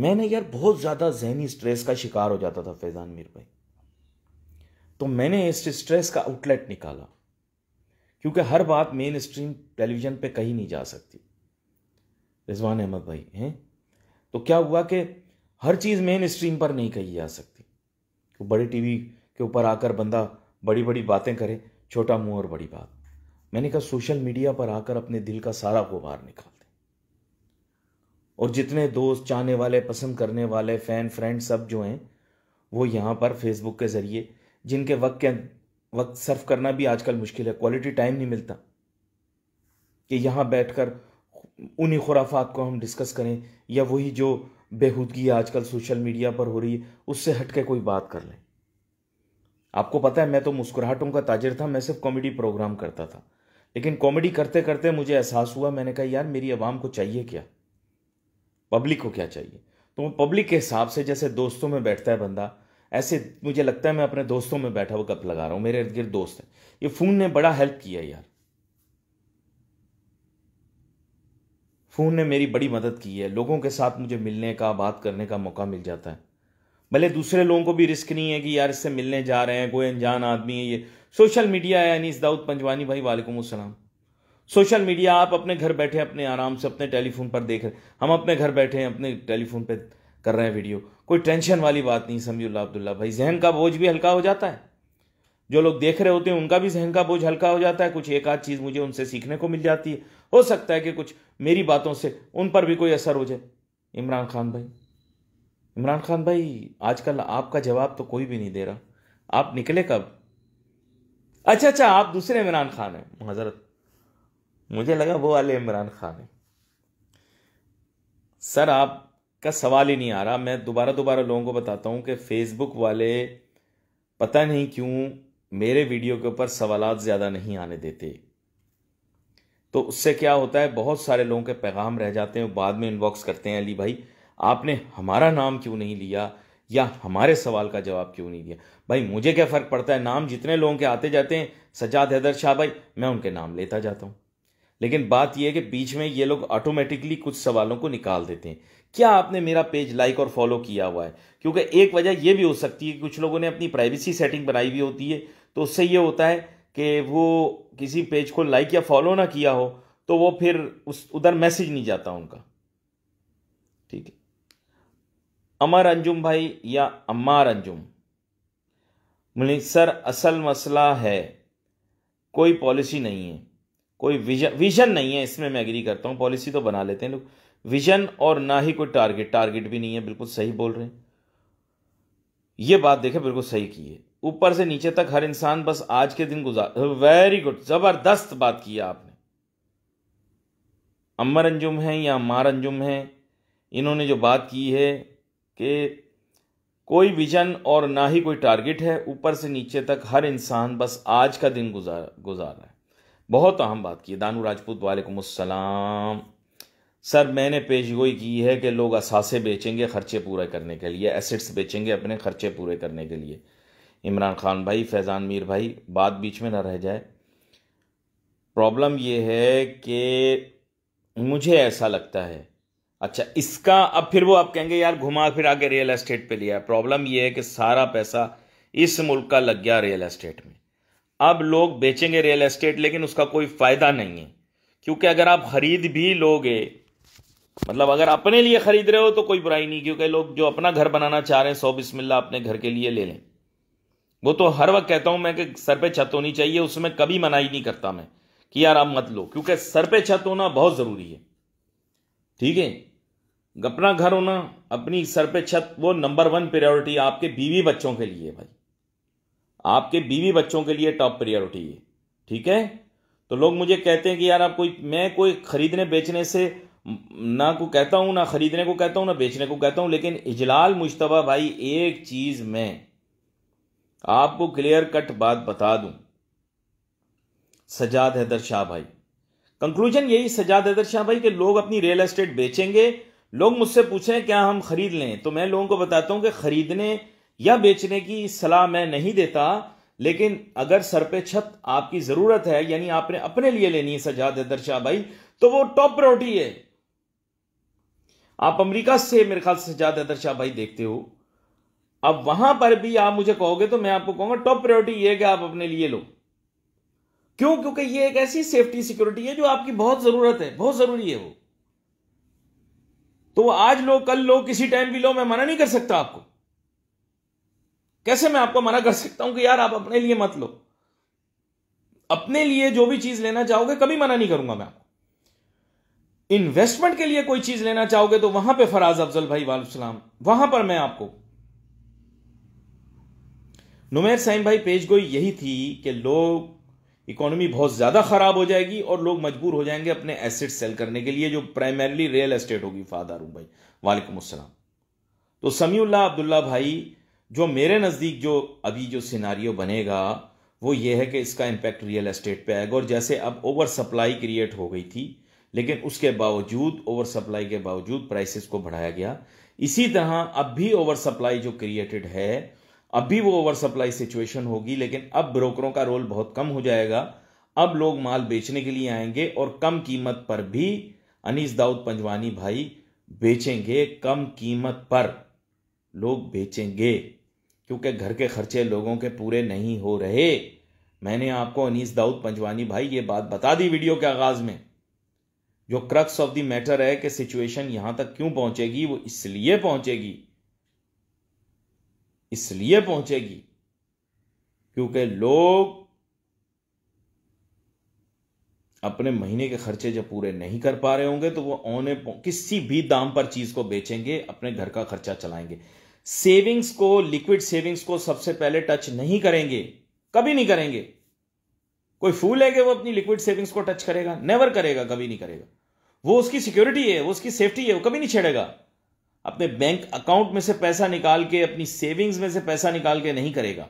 मैंने यार बहुत ज़्यादा जहनी स्ट्रेस का शिकार हो जाता था फैज़ान मीर भाई तो मैंने इस स्ट्रेस का आउटलेट निकाला क्योंकि हर बात मेन स्ट्रीम टेलीविज़न पे कही नहीं जा सकती रिजवान अहमद भाई हैं तो क्या हुआ कि हर चीज़ मेन स्ट्रीम पर नहीं कही जा सकती तो बड़े टीवी के ऊपर आकर बंदा बड़ी बड़ी बातें करे छोटा मुंह और बड़ी बात मैंने कहा सोशल मीडिया पर आकर अपने दिल का सारा गुबार निकाल दें और जितने दोस्त चाहने वाले पसंद करने वाले फ़ैन फ्रेंड सब जो हैं वो यहाँ पर फेसबुक के ज़रिए जिनके वक्त के वक्त सर्व करना भी आजकल मुश्किल है क्वालिटी टाइम नहीं मिलता कि यहाँ बैठ कर उन्हीं खुराफात को हम डिस्कस करें या वही जो बेहूदगी आजकल सोशल मीडिया पर हो रही है उससे हट के कोई बात कर लें आपको पता है मैं तो मुस्कुराहटों का ताजिर था मैं सिर्फ कॉमेडी प्रोग्राम करता था लेकिन कॉमेडी करते करते मुझे एहसास हुआ मैंने कहा यार मेरी आवाम को चाहिए क्या पब्लिक को क्या चाहिए तो पब्लिक के हिसाब से जैसे दोस्तों में बैठता है बंदा ऐसे मुझे लगता है मैं अपने दोस्तों में बैठा हुआ गप लगा रहा हूं मेरे इर्द गिर्द दोस्त हैं ये फ़ोन ने बड़ा हेल्प किया यार फ़ोन ने मेरी बड़ी मदद की है लोगों के साथ मुझे मिलने का बात करने का मौका मिल जाता है भले दूसरे लोगों को भी रिस्क नहीं है कि यार इससे मिलने जा रहे हैं कोई अनजान आदमी है ये सोशल मीडिया है इस दाऊद पंजवानी भाई वालेकुम असलम सोशल मीडिया आप अपने घर बैठे अपने आराम से अपने टेलीफोन पर देख रहे हम अपने घर बैठे हैं अपने टेलीफोन पर कर रहे हैं वीडियो कोई टेंशन वाली बात नहीं समझूल्ला अब्दुल्ला भाई जहन का बोझ भी हल्का हो जाता है जो लोग देख रहे होते हैं उनका भी जहन का बोझ हल्का हो जाता है कुछ एक आध चीज़ मुझे उनसे सीखने को मिल जाती है हो सकता है कि कुछ मेरी बातों से उन पर भी कोई असर हो जाए इमरान खान भाई इमरान खान भाई आजकल आपका जवाब तो कोई भी नहीं दे रहा आप निकले कब अच्छा अच्छा आप दूसरे इमरान खान हैं हजरत मुझे लगा वो वाले इमरान खान हैं सर आप का सवाल ही नहीं आ रहा मैं दोबारा दोबारा लोगों को बताता हूँ कि फेसबुक वाले पता नहीं क्यों मेरे वीडियो के ऊपर सवाल ज़्यादा नहीं आने देते तो उससे क्या होता है बहुत सारे लोगों के पैगाम रह जाते हैं बाद में इनबॉक्स करते हैं अली भाई आपने हमारा नाम क्यों नहीं लिया या हमारे सवाल का जवाब क्यों नहीं दिया भाई मुझे क्या फ़र्क पड़ता है नाम जितने लोगों के आते जाते हैं सजाद हैदर शाह भाई मैं उनके नाम लेता जाता हूँ लेकिन बात यह है कि बीच में ये लोग ऑटोमेटिकली कुछ सवालों को निकाल देते हैं क्या आपने मेरा पेज लाइक और फॉलो किया हुआ है क्योंकि एक वजह यह भी हो सकती है कि कुछ लोगों ने अपनी प्राइवेसी सेटिंग बनाई हुई होती है तो उससे यह होता है कि वो किसी पेज को लाइक या फॉलो ना किया हो तो वो फिर उस उधर मैसेज नहीं जाता उनका ठीक है अमर अंजुम भाई या अम्मार अंजुम सर असल मसला है कोई पॉलिसी नहीं है कोई विजन विजन नहीं है इसमें मैं एग्री करता हूँ पॉलिसी तो बना लेते हैं लोग विजन और ना ही कोई टारगेट टारगेट भी नहीं है बिल्कुल सही बोल रहे हैं ये बात देखें बिल्कुल सही की है ऊपर से नीचे तक हर इंसान बस आज के दिन गुजार वेरी गुड जबरदस्त बात की है आपने अमर अंजुम है या मार अंजुम है इन्होंने जो बात की है कि कोई विजन और ना ही कोई टारगेट है ऊपर से नीचे तक हर इंसान बस आज का दिन गुजार गुजार रहा है बहुत अहम बात की दानू राजपूत वालेकुम सर मैंने पेशगोई की है कि लोग असासे बेचेंगे खर्चे पूरे करने के लिए एसेट्स बेचेंगे अपने खर्चे पूरे करने के लिए इमरान खान भाई फैज़ान मीर भाई बात बीच में ना रह जाए प्रॉब्लम ये है कि मुझे ऐसा लगता है अच्छा इसका अब फिर वो आप कहेंगे यार घुमा फिर आगे रियल एस्टेट पे लिया प्रॉब्लम ये है कि सारा पैसा इस मुल्क का लग गया रियल एस्टेट में अब लोग बेचेंगे रियल एस्टेट लेकिन उसका कोई फ़ायदा नहीं है क्योंकि अगर आप ख़रीद भी लोगे मतलब अगर अपने लिए ख़रीद रहे हो तो कोई बुराई नहीं क्योंकि लोग जो अपना घर बनाना चाह रहे हैं सौ बिस्मिल्ला अपने घर के लिए ले लें वो तो हर वक्त कहता हूं मैं कि सर पे छत होनी चाहिए उसमें कभी मनाही नहीं करता मैं कि यार आप मत लो क्योंकि सर पे छत होना बहुत ज़रूरी है ठीक है अपना घर होना अपनी सर पे छत वो नंबर वन प्रायोरिटी आपके बीवी बच्चों के लिए भाई आपके बीवी बच्चों के लिए टॉप प्रियोरिटी है ठीक है तो लोग मुझे कहते हैं कि यार आप कोई मैं कोई खरीदने बेचने से ना को कहता हूं ना खरीदने को कहता हूं ना बेचने को कहता हूं लेकिन इजलाल मुशतबा भाई एक चीज़ में आपको क्लियर कट बात बता दूं सजाद हैदर शाह भाई कंक्लूजन यही सजाद हैदर शाह भाई कि लोग अपनी रियल एस्टेट बेचेंगे लोग मुझसे पूछें क्या हम खरीद लें तो मैं लोगों को बताता हूं कि खरीदने या बेचने की सलाह मैं नहीं देता लेकिन अगर सर पे छत आपकी जरूरत है यानी आपने अपने लिए लेनी है सजाद हैदर शाह भाई तो वो टॉप प्रायोरिटी है आप अमेरिका से मेरे ख्याल से सजाद हैदर शाह भाई देखते हो अब वहां पर भी आप मुझे कहोगे तो मैं आपको कहूंगा टॉप प्रायोरिटी ये कि आप अपने लिए लो क्यों क्योंकि ये एक ऐसी सेफ्टी सिक्योरिटी है जो आपकी बहुत जरूरत है बहुत जरूरी है वो तो आज लो कल लो किसी टाइम भी लो मैं मना नहीं कर सकता आपको कैसे मैं आपको मना कर सकता हूं कि यार आप अपने लिए मत लो अपने लिए जो भी चीज लेना चाहोगे कभी मना नहीं करूंगा मैं आपको इन्वेस्टमेंट के लिए कोई चीज लेना चाहोगे तो वहां पे फराज अफजल भाई सलाम वहां पर मैं आपको नुमेर साइम भाई पेश यही थी कि लोग इकोनॉमी बहुत ज्यादा खराब हो जाएगी और लोग मजबूर हो जाएंगे अपने एसेट सेल करने के लिए जो प्राइमरली रियल एस्टेट होगी फादारू भाई वालेकुम असलम तो समी अब्दुल्ला भाई जो मेरे नज़दीक जो अभी जो सिनारियो बनेगा वो ये है कि इसका इम्पैक्ट रियल एस्टेट पे आएगा और जैसे अब ओवर सप्लाई क्रिएट हो गई थी लेकिन उसके बावजूद ओवर सप्लाई के बावजूद प्राइसेस को बढ़ाया गया इसी तरह अब भी ओवर सप्लाई जो क्रिएटेड है अब भी वो ओवर सप्लाई सिचुएशन होगी लेकिन अब ब्रोकरों का रोल बहुत कम हो जाएगा अब लोग माल बेचने के लिए आएंगे और कम कीमत पर भी अनीस दाऊद पंजवानी भाई बेचेंगे कम कीमत पर लोग बेचेंगे क्योंकि घर के खर्चे लोगों के पूरे नहीं हो रहे मैंने आपको अनीस दाऊद पंजवानी भाई ये बात बता दी वीडियो के आगाज़ में जो क्रक्स ऑफ द मैटर है कि सिचुएशन यहां तक क्यों पहुंचेगी वो इसलिए पहुंचेगी इसलिए पहुंचेगी क्योंकि लोग अपने महीने के खर्चे जब पूरे नहीं कर पा रहे होंगे तो वो औने किसी भी दाम पर चीज़ को बेचेंगे अपने घर का खर्चा चलाएंगे सेविंग्स को लिक्विड सेविंग्स को सबसे पहले टच नहीं करेंगे कभी नहीं करेंगे कोई फूल है कि वो अपनी लिक्विड सेविंग्स को टच करेगा नेवर करेगा कभी नहीं करेगा वो उसकी सिक्योरिटी है वो उसकी सेफ्टी है वो कभी नहीं छेड़ेगा अपने बैंक अकाउंट में से पैसा निकाल के अपनी सेविंग्स में से पैसा निकाल के नहीं करेगा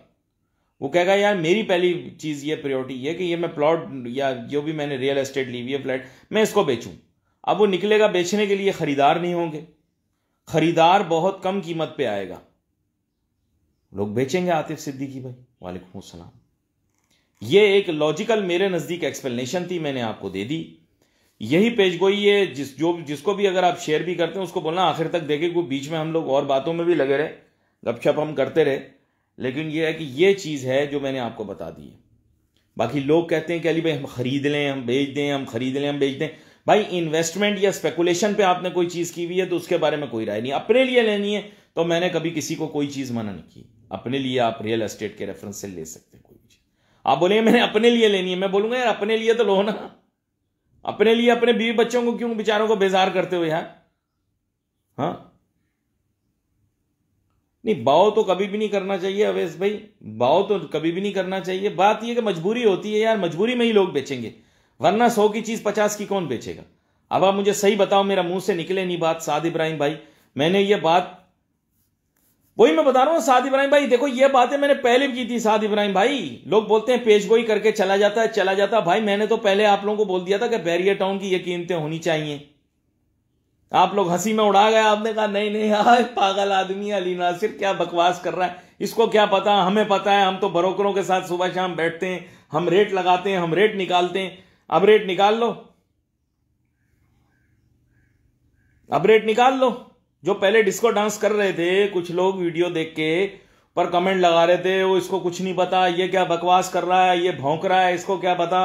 वो कहेगा यार मेरी पहली चीज ये प्रियोरिटी है कि ये मैं प्लॉट या जो भी मैंने रियल एस्टेट ली हुई है फ्लैट मैं इसको बेचूं अब वो निकलेगा बेचने के लिए खरीदार नहीं होंगे खरीदार बहुत कम कीमत पे आएगा लोग बेचेंगे आतिफ सिद्दीकी भाई वालेकुम असलम ये एक लॉजिकल मेरे नज़दीक एक्सप्लेनेशन थी मैंने आपको दे दी यही पेज गोई है जिस जो जिसको भी अगर आप शेयर भी करते हैं उसको बोलना आखिर तक देखे क्योंकि बीच में हम लोग और बातों में भी लगे रहे गपशप हम करते रहे लेकिन यह है कि यह चीज़ है जो मैंने आपको बता दी है बाकी लोग कहते हैं कि अली भाई हम खरीद लें हम बेच दें हम खरीद लें हम बेच दें भाई इन्वेस्टमेंट या स्पेकुलेशन पे आपने कोई चीज की हुई है तो उसके बारे में कोई राय नहीं अपने लिए लेनी है तो मैंने कभी किसी को कोई चीज मना नहीं की अपने लिए आप रियल एस्टेट के रेफरेंस से ले सकते हैं कोई चीज आप बोलेंगे मैंने अपने लिए लेनी है मैं बोलूंगा यार अपने लिए तो लो ना अपने लिए अपने बीवी बच्चों को क्यों बेचारों को बेजार करते हो यार हाँ नहीं बाव तो कभी भी नहीं करना चाहिए अवेश भाई बाव तो कभी भी नहीं करना चाहिए बात यह कि मजबूरी होती है यार मजबूरी में ही लोग बेचेंगे वरना सौ की चीज पचास की कौन बेचेगा अब आप मुझे सही बताओ मेरा मुंह से निकले नहीं बात साद इब्राहिम भाई मैंने ये बात वही मैं बता रहा हूं साद इब्राहिम भाई देखो ये बातें मैंने पहले भी की थी साद इब्राहिम भाई लोग बोलते हैं पेशगोई करके चला जाता है चला जाता भाई मैंने तो पहले आप लोगों को बोल दिया था कि बैरियर टाउन की ये कीमतें होनी चाहिए आप लोग हंसी में उड़ा गए आपने कहा नहीं नहीं यार पागल आदमी अली नासिर क्या बकवास कर रहा है इसको क्या पता हमें पता है हम तो ब्रोकरों के साथ सुबह शाम बैठते हैं हम रेट लगाते हैं हम रेट निकालते हैं अब रेट निकाल लो अब रेट निकाल लो जो पहले डिस्को डांस कर रहे थे कुछ लोग वीडियो देख के पर कमेंट लगा रहे थे वो इसको कुछ नहीं पता ये क्या बकवास कर रहा है ये भौंक रहा है इसको क्या पता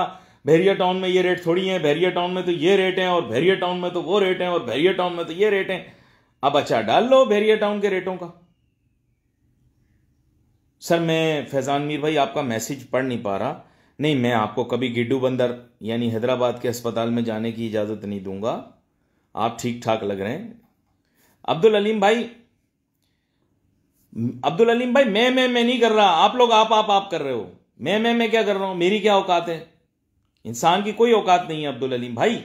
भैरिया टाउन में ये रेट थोड़ी है भैरिया टाउन में तो ये रेट है और भैरिया टाउन में तो वो रेट है और भैरिया टाउन में तो ये रेट है अब अच्छा डाल लो भैरिया टाउन के रेटों का सर मैं फैजान मीर भाई आपका मैसेज पढ़ नहीं पा रहा नहीं मैं आपको कभी गिड्डू बंदर यानी हैदराबाद के अस्पताल में जाने की इजाज़त नहीं दूंगा आप ठीक ठाक लग रहे हैं अब्दुल अलीम भाई अब्दुल अलीम भाई मैं मैं मैं नहीं कर रहा आप लोग आप आप आप कर रहे हो मैं मैं मैं क्या कर रहा हूं मेरी क्या औकात है इंसान की कोई औकात नहीं है अब्दुल अलीम भाई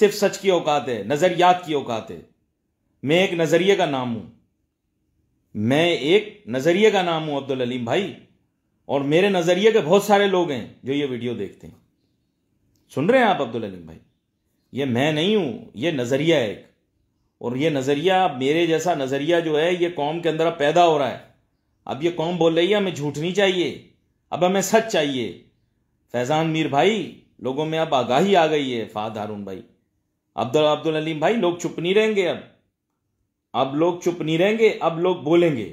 सिर्फ सच की औकात है नज़रियात की औकात है मैं एक नज़रिए का नाम हूं मैं एक नज़रिए का नाम हूं अब्दुल अलीम भाई और मेरे नज़रिए के बहुत सारे लोग हैं जो ये वीडियो देखते हैं सुन रहे हैं आप अब्दुल अलीम भाई ये मैं नहीं हूं ये नज़रिया है एक और ये नज़रिया मेरे जैसा नज़रिया जो है ये कौम के अंदर अब पैदा हो रहा है अब ये कौम बोल रही है हमें झूठ नहीं चाहिए अब हमें सच चाहिए फैज़ान मीर भाई लोगों में अब आगाही आ गई है फाद हारून भाई अब्दुल तो अब्दुल अलीम भाई लोग चुप नहीं रहेंगे अब अब लोग चुप नहीं रहेंगे अब लोग बोलेंगे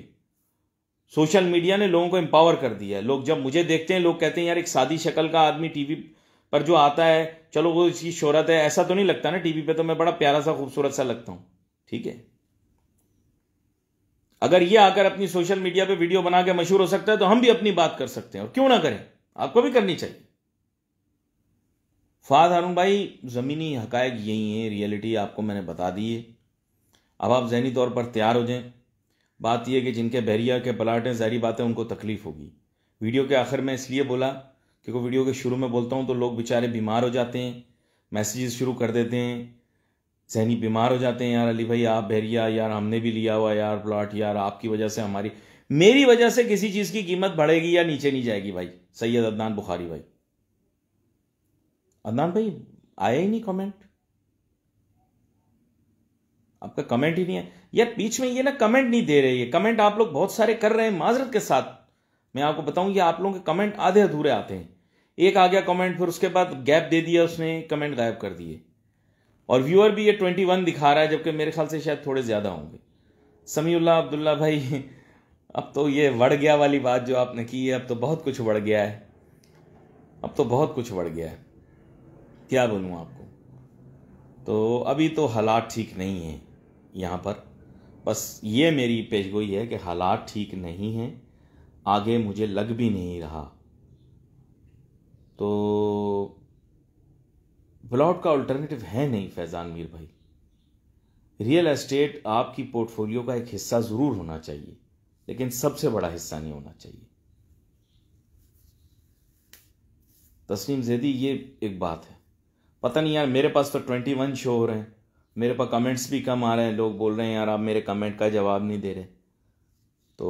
सोशल मीडिया ने लोगों को एम्पावर कर दिया है लोग जब मुझे देखते हैं लोग कहते हैं यार एक सादी शक्ल का आदमी टीवी पर जो आता है चलो वो इसकी शोहरत है ऐसा तो नहीं लगता ना टीवी पे तो मैं बड़ा प्यारा सा खूबसूरत सा लगता हूं ठीक है अगर ये आकर अपनी सोशल मीडिया पे वीडियो बना के मशहूर हो सकता है तो हम भी अपनी बात कर सकते हैं और क्यों ना करें आपको भी करनी चाहिए फाद हारून भाई ज़मीनी हकायक यही है रियलिटी आपको मैंने बता दी है अब आप जहनी तौर पर तैयार हो जाएं बात यह कि जिनके बहरिया के प्लाट हैं जहरी बात है उनको तकलीफ़ होगी वीडियो के आखिर में इसलिए बोला क्योंकि वीडियो के शुरू में बोलता हूँ तो लोग बेचारे बीमार हो जाते हैं मैसेजेस शुरू कर देते हैं जहनी बीमार हो जाते हैं यार अली भाई आप बहरिया यार हमने भी लिया हुआ यार प्लाट यार आपकी वजह से हमारी मेरी वजह से किसी चीज़ की कीमत बढ़ेगी या नीचे नहीं जाएगी भाई सैयद अदनान बुखारी भाई अदनान भाई आया ही नहीं कमेंट आपका कमेंट ही नहीं है यार बीच में ये ना कमेंट नहीं दे रही है कमेंट आप लोग बहुत सारे कर रहे हैं माजरत के साथ मैं आपको बताऊं ये आप लोगों के कमेंट आधे अधूरे आते हैं एक आ गया कमेंट फिर उसके बाद गैप दे दिया उसने कमेंट गायब कर दिए और व्यूअर भी ये ट्वेंटी वन दिखा रहा है जबकि मेरे ख्याल से शायद थोड़े ज़्यादा होंगे समीउल्ला अब्दुल्ला भाई [LAUGHS] अब तो ये वड़ गया वाली बात जो आपने की है अब तो बहुत कुछ बढ़ गया है अब तो बहुत कुछ बढ़ गया है क्या बोलूँ आपको तो अभी तो हालात ठीक नहीं है यहाँ पर बस ये मेरी पेशगोई है कि हालात ठीक नहीं हैं आगे मुझे लग भी नहीं रहा तो प्लॉट का अल्टरनेटिव है नहीं फैज़ान मीर भाई रियल एस्टेट आपकी पोर्टफोलियो का एक हिस्सा ज़रूर होना चाहिए लेकिन सबसे बड़ा हिस्सा नहीं होना चाहिए तस्लीम जैदी ये एक बात है पता नहीं यार मेरे पास तो ट्वेंटी वन शो हो रहे हैं मेरे पास कमेंट्स भी कम आ रहे हैं लोग बोल रहे हैं यार आप मेरे कमेंट का जवाब नहीं दे रहे तो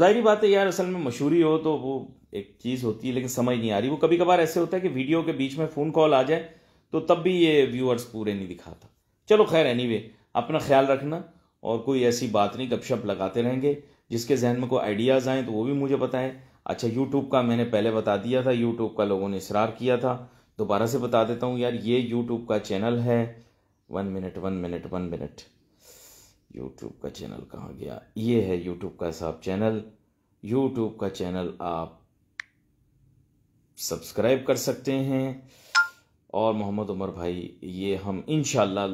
जाहिर बात है यार असल में मशहूरी हो तो वो एक चीज़ होती है लेकिन समझ नहीं आ रही वो कभी कभार ऐसे होता है कि वीडियो के बीच में फ़ोन कॉल आ जाए तो तब भी ये व्यूअर्स पूरे नहीं दिखाता चलो खैर एनी anyway, अपना ख्याल रखना और कोई ऐसी बात नहीं गपशप लगाते रहेंगे जिसके जहन में कोई आइडियाज़ आएँ तो वो भी मुझे बताएं अच्छा यूट्यूब का मैंने पहले बता दिया था यूट्यूब का लोगों ने इसरार किया था दोबारा से बता देता हूँ यार ये यूट्यूब का चैनल है one minute one minute one minute YouTube का चैनल कहाँ गया ये है यूट्यूब का साहब चैनल यूट्यूब का चैनल आप सब्सक्राइब कर सकते हैं और मोहम्मद उमर भाई ये हम इन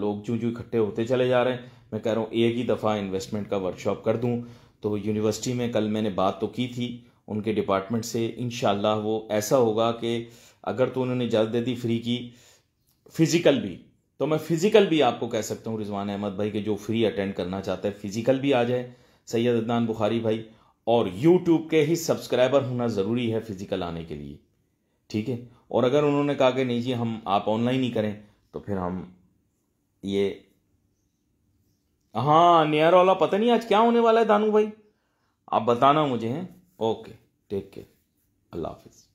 लोग जो जो इकट्ठे होते चले जा रहे हैं मैं कह रहा हूँ एक ही दफ़ा इन्वेस्टमेंट का वर्कशॉप कर दूँ तो यूनिवर्सिटी में कल मैंने बात तो की थी उनके डिपार्टमेंट से इन वो ऐसा होगा कि अगर तो उन्होंने इजाज़त दे दी फ्री की फ़िज़िकल भी तो मैं फ़िज़िकल भी आपको कह सकता हूँ रिजवान अहमद भाई के जो फ्री अटेंड करना चाहते हैं फ़िज़िकल भी आ जाए सैयद अदनान बुखारी भाई और यूट्यूब के ही सब्सक्राइबर होना ज़रूरी है फ़िज़िकल आने के लिए ठीक है और अगर उन्होंने कहा कि नहीं जी हम आप ऑनलाइन ही करें तो फिर हम ये हाँ नियर वाला पता नहीं आज क्या होने वाला है दानू भाई आप बताना मुझे हैं ओके टेक केयर अल्लाह हाफिज़